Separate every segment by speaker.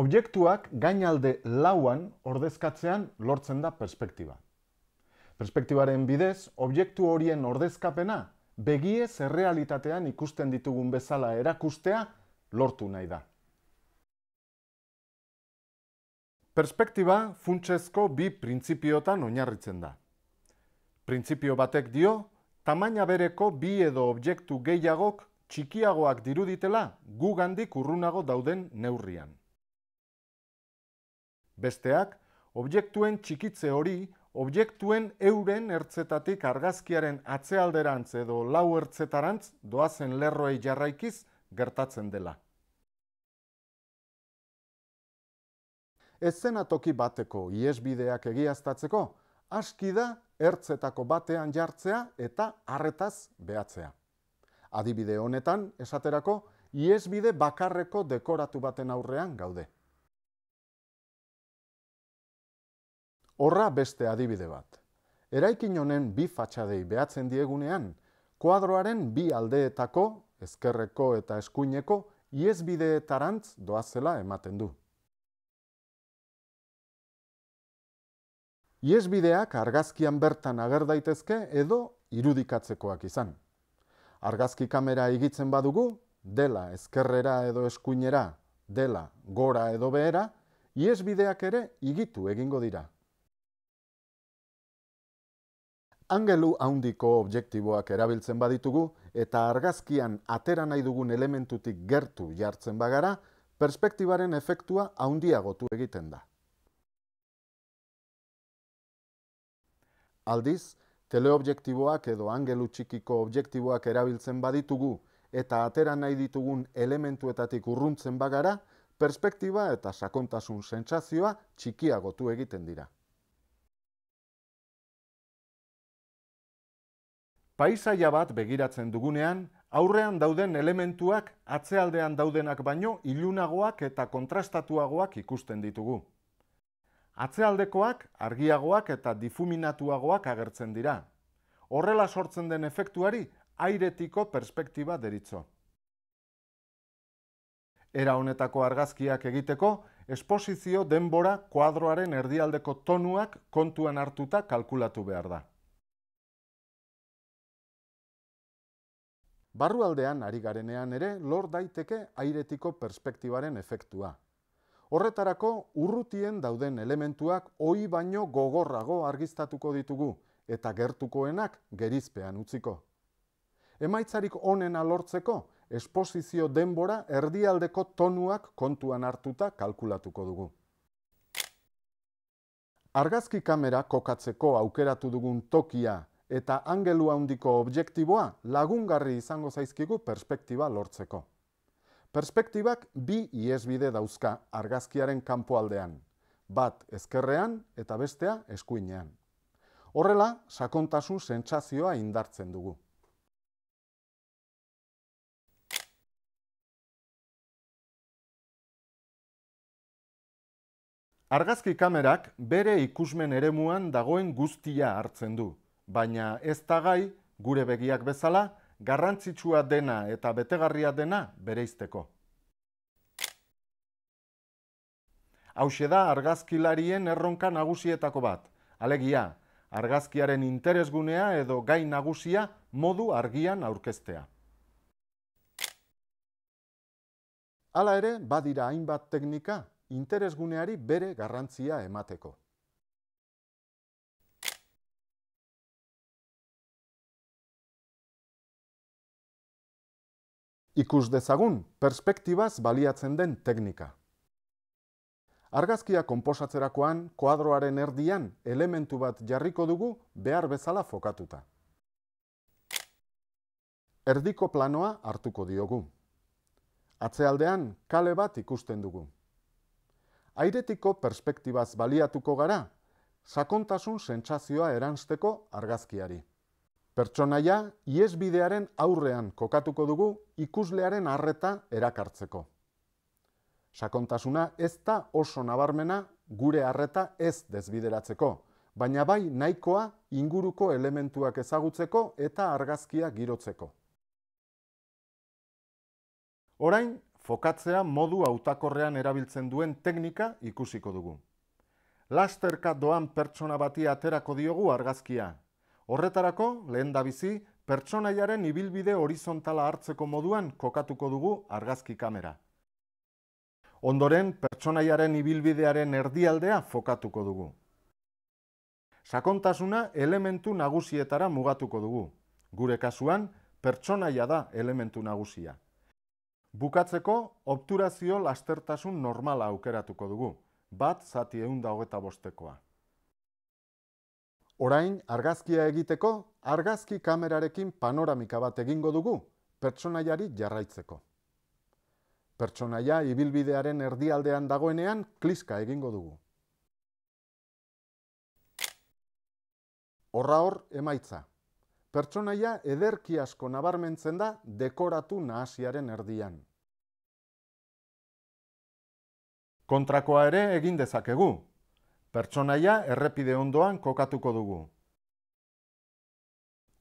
Speaker 1: Objektuak gainalde lauan ordezkatzean lortzen da perspektiba. Perspektibaren bidez, objektu horien ordezkapena begiez errealitatean ikusten ditugun bezala erakustea lortu nahi da. Perspektiba funtsezko bi printzipiotan oinarritzen da. Printzipio batek dio, tamaina bereko bi edo objektu gehiagok txikiagoak diruditela gugandik urrunago dauden neurrian. Besteak, objektuen txikitze hori, objektuen euren ertzetatik argazkiaren atzealderantz edo lau ertzetarantz doazen lerroei jarraikiz gertatzen dela. Ezenatoki bateko iesbideak egiaztatzeko, aski da ertzetako batean jartzea eta arretaz behatzea. Adibide honetan, esaterako, iesbide bakarreko dekoratu baten aurrean gaude. Horra beste adibide bat. Eraikin honen bi fatxadei behatzen diegunean, kuadroaren bi aldeetako, ezkerreko eta eskuineko, iezbideetarantz tarantz doazela ematen du. Iezbideak argazkian bertan ager daitezke edo irudikatzekoak izan. Argazki kamera igitzen badugu, dela ezkerrera edo eskuinera, dela gora edo behera, iezbideak ere igitu egingo dira. Angelu haundiko objektiboak erabiltzen baditugu eta argazkian atera nahi dugun elementutik gertu jartzen bagara, perspektibaren efektua haundiagotu egiten da. Aldiz, teleobjektiboak edo angelu txikiko objektiboak erabiltzen baditugu eta atera nahi ditugun elementuetatik urruntzen bagara, perspektiba eta sakontasun sentsazioa txikiagotu egiten dira. Paisaia bat begiratzen dugunean, aurrean dauden elementuak atzealdean daudenak baino ilunagoak eta kontrastatuagoak ikusten ditugu. Atzealdekoak argiagoak eta difuminatuagoak agertzen dira. Horrela sortzen den efektuari airetiko perspektiba deritzo. Era honetako argazkiak egiteko, esposizio denbora kuadroaren erdialdeko tonuak kontuan hartuta kalkulatu behar da. Barrualdean ari garenean ere lor daiteke airetiko perspektibaren efektua. Horretarako urrutien dauden elementuak ohi baino gogorrago argiztatuko ditugu eta gertukoenak gerizpean utziko. Emaitzarik honen lortzeko, esposizio denbora erdialdeko tonuak kontuan hartuta kalkulatuko dugu. Argazki kamera kokatzeko aukeratu dugun tokia eta angelu handiko objektiboa lagungarri izango zaizkigu perspektiba lortzeko. Perspektibak bi iesbide dauzka argazkiaren kanpoaldean, bat ezkerrean eta bestea eskuinean. Horrela, sakontasun sentsazioa indartzen dugu. Argazki kamerak bere ikusmen eremuan dagoen guztia hartzen du, baina ez da gai gure begiak bezala garrantzitsua dena eta betegarria dena bereizteko. Hau da argazkilarien erronka nagusietako bat. Alegia, argazkiaren interesgunea edo gai nagusia modu argian aurkeztea. Hala ere, badira hainbat teknika interesguneari bere garrantzia emateko. Ikus dezagun, perspektibaz baliatzen den teknika. Argazkia konposatzerakoan, koadroaren erdian elementu bat jarriko dugu behar bezala fokatuta. Erdiko planoa hartuko diogu. Atzealdean, kale bat ikusten dugu. Airetiko perspektibaz baliatuko gara, sakontasun sentsazioa eransteko argazkiari. Pertsonaia, iesbidearen aurrean kokatuko dugu ikuslearen arreta erakartzeko. Sakontasuna ez da oso nabarmena gure arreta ez dezbideratzeko, baina bai nahikoa inguruko elementuak ezagutzeko eta argazkia girotzeko. Orain, fokatzea modu autakorrean erabiltzen duen teknika ikusiko dugu. Lasterka doan pertsona bati aterako diogu argazkia, Horretarako, lehen da bizi, pertsonaiaren ibilbide horizontala hartzeko moduan kokatuko dugu argazki kamera. Ondoren, pertsonaiaren ibilbidearen erdialdea fokatuko dugu. Sakontasuna elementu nagusietara mugatuko dugu. Gure kasuan, pertsonaia da elementu nagusia. Bukatzeko, obturazio lastertasun normala aukeratuko dugu. Bat zati eunda hogeta bostekoa. Orain, argazkia egiteko, argazki kamerarekin panoramika bat egingo dugu, pertsonaiari jarraitzeko. Pertsonaia ibilbidearen erdialdean dagoenean kliska egingo dugu. Horra hor, emaitza. Pertsonaia ederki asko nabarmentzen da dekoratu nahasiaren erdian. Kontrakoa ere egin dezakegu, pertsonaia errepide ondoan kokatuko dugu.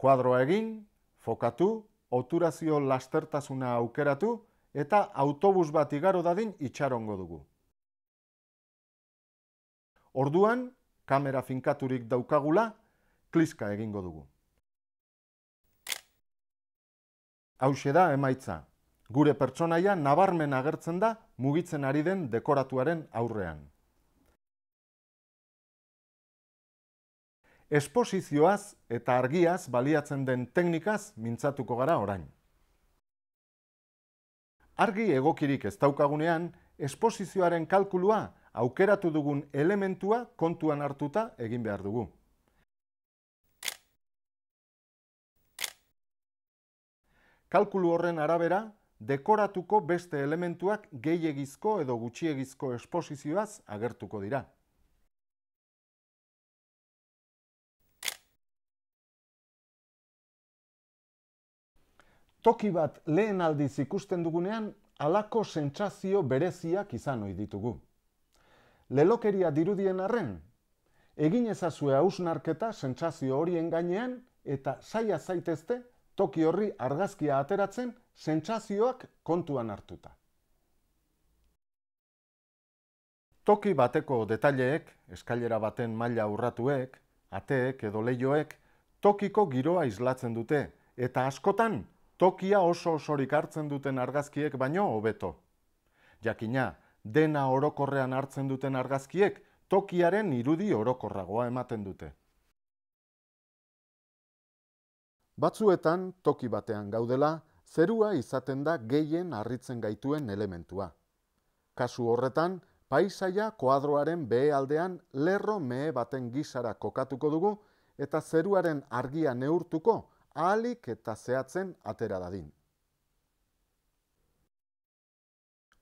Speaker 1: Kuadroa egin, fokatu, oturazio lastertasuna aukeratu eta autobus bat igaro dadin itxarongo dugu. Orduan, kamera finkaturik daukagula, kliska egingo dugu. Hauxe da emaitza, gure pertsonaia nabarmen agertzen da mugitzen ari den dekoratuaren aurrean. esposizioaz eta argiaz baliatzen den teknikaz mintzatuko gara orain. Argi egokirik ez daukagunean, esposizioaren kalkulua aukeratu dugun elementua kontuan hartuta egin behar dugu. Kalkulu horren arabera, dekoratuko beste elementuak gehiegizko edo gutxiegizko esposizioaz agertuko dira. toki bat lehen aldiz ikusten dugunean, alako sentsazio bereziak izan ohi ditugu. Lelokeria dirudien arren, egin ezazue hausnarketa sentsazio horien gainean eta saia zaitezte toki horri argazkia ateratzen sentsazioak kontuan hartuta. Toki bateko detaileek, eskailera baten maila urratuek, ateek edo leioek, tokiko giroa islatzen dute eta askotan tokia oso osorik hartzen duten argazkiek baino hobeto. Jakina, dena orokorrean hartzen duten argazkiek tokiaren irudi orokorragoa ematen dute. Batzuetan toki batean gaudela, zerua izaten da gehien harritzen gaituen elementua. Kasu horretan, paisaia koadroaren behe aldean lerro mehe baten gisara kokatuko dugu eta zeruaren argia neurtuko ahalik eta zehatzen atera dadin.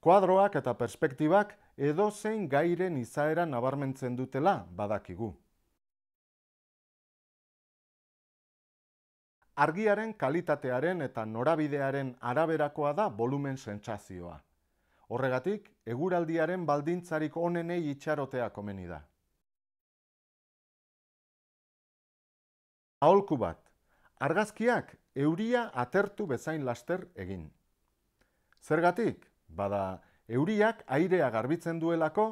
Speaker 1: Kuadroak eta perspektibak edozein gairen izaera nabarmentzen dutela badakigu. Argiaren kalitatearen eta norabidearen araberakoa da volumen sentsazioa. Horregatik, eguraldiaren baldintzarik onenei itxarotea komeni da. Aholku bat, argazkiak euria atertu bezain laster egin. Zergatik, bada euriak airea garbitzen duelako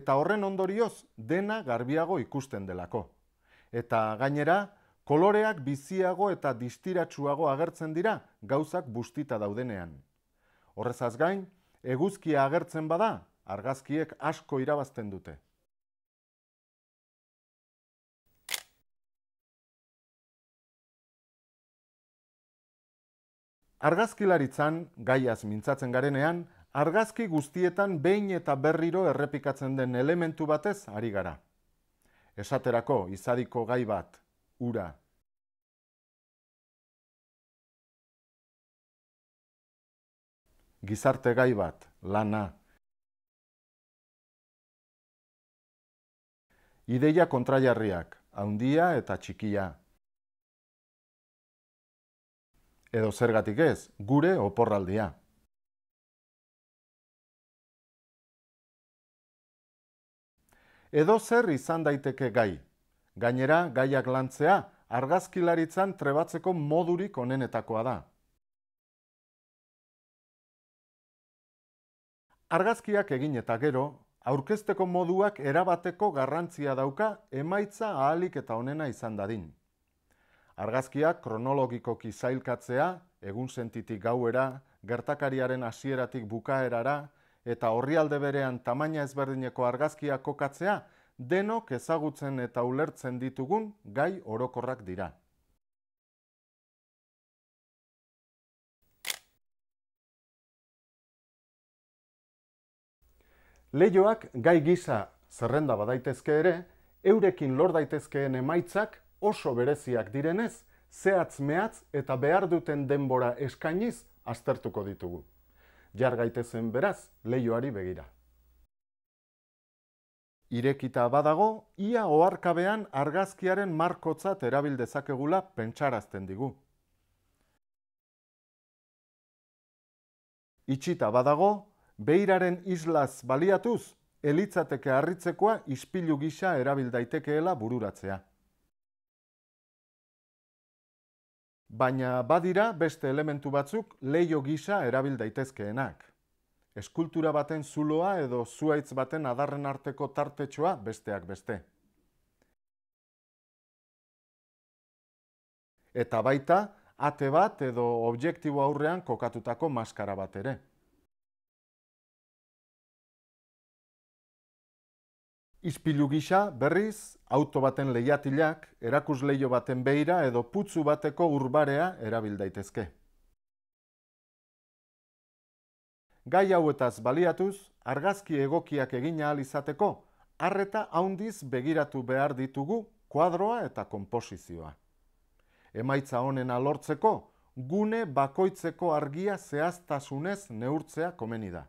Speaker 1: eta horren ondorioz dena garbiago ikusten delako. Eta gainera, koloreak biziago eta distiratsuago agertzen dira gauzak bustita daudenean. Horrezaz gain, eguzkia agertzen bada argazkiek asko irabazten dute. Argazkilaritzan, gaiaz mintzatzen garenean, argazki guztietan behin eta berriro errepikatzen den elementu batez ari gara. Esaterako, izadiko gai bat, ura. Gizarte gai bat, lana. Ideia kontraiarriak, haundia eta txikia. edo zergatik ez, gure oporraldia. Edo zer izan daiteke gai. Gainera, gaiak lantzea, argazkilaritzan trebatzeko modurik onenetakoa da. Argazkiak egin eta gero, aurkezteko moduak erabateko garrantzia dauka emaitza ahalik eta onena izan dadin. Argazkiak kronologikoki zailkatzea, egun sentitik gauera, gertakariaren hasieratik bukaerara, eta horrialde berean tamaina ezberdineko argazkiak kokatzea, denok ezagutzen eta ulertzen ditugun gai orokorrak dira. Leioak gai gisa zerrenda badaitezke ere, eurekin lor daitezkeen emaitzak oso bereziak direnez, zehatz mehatz eta behar duten denbora eskainiz aztertuko ditugu. Jar gaitezen beraz, leioari begira. Irekita badago, ia oharkabean argazkiaren markotzat erabil dezakegula pentsarazten digu. Itxita badago, beiraren islaz baliatuz, elitzateke harritzekoa ispilu gisa erabil daitekeela bururatzea. baina badira beste elementu batzuk leio gisa erabil daitezkeenak. Eskultura baten zuloa edo zuaitz baten adarren arteko tartetxoa besteak beste. Eta baita, ate bat edo objektibo aurrean kokatutako maskara bat ere. Izpilu gisa, berriz, auto baten lehiatilak, erakus lehio baten beira edo putzu bateko urbarea erabil daitezke. Gai hauetaz baliatuz, argazki egokiak egina ahal izateko, harreta haundiz begiratu behar ditugu kuadroa eta konposizioa. Emaitza honen alortzeko, gune bakoitzeko argia zehaztasunez neurtzea komeni da.